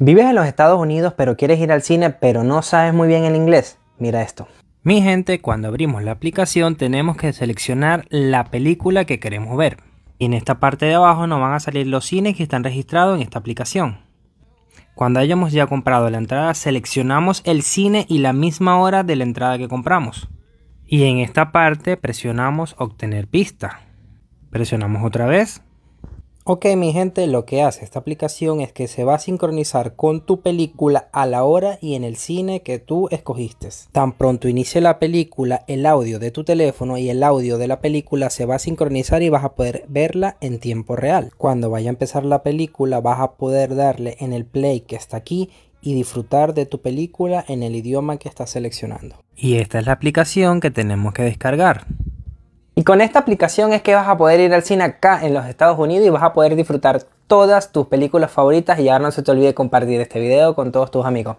¿Vives en los Estados Unidos pero quieres ir al cine pero no sabes muy bien el inglés? Mira esto. Mi gente, cuando abrimos la aplicación tenemos que seleccionar la película que queremos ver. Y en esta parte de abajo nos van a salir los cines que están registrados en esta aplicación. Cuando hayamos ya comprado la entrada, seleccionamos el cine y la misma hora de la entrada que compramos. Y en esta parte presionamos obtener pista. Presionamos otra vez Ok mi gente, lo que hace esta aplicación es que se va a sincronizar con tu película a la hora y en el cine que tú escogiste. Tan pronto inicie la película, el audio de tu teléfono y el audio de la película se va a sincronizar y vas a poder verla en tiempo real. Cuando vaya a empezar la película vas a poder darle en el play que está aquí y disfrutar de tu película en el idioma que estás seleccionando. Y esta es la aplicación que tenemos que descargar. Y con esta aplicación es que vas a poder ir al cine acá en los Estados Unidos y vas a poder disfrutar todas tus películas favoritas y ahora no se te olvide compartir este video con todos tus amigos.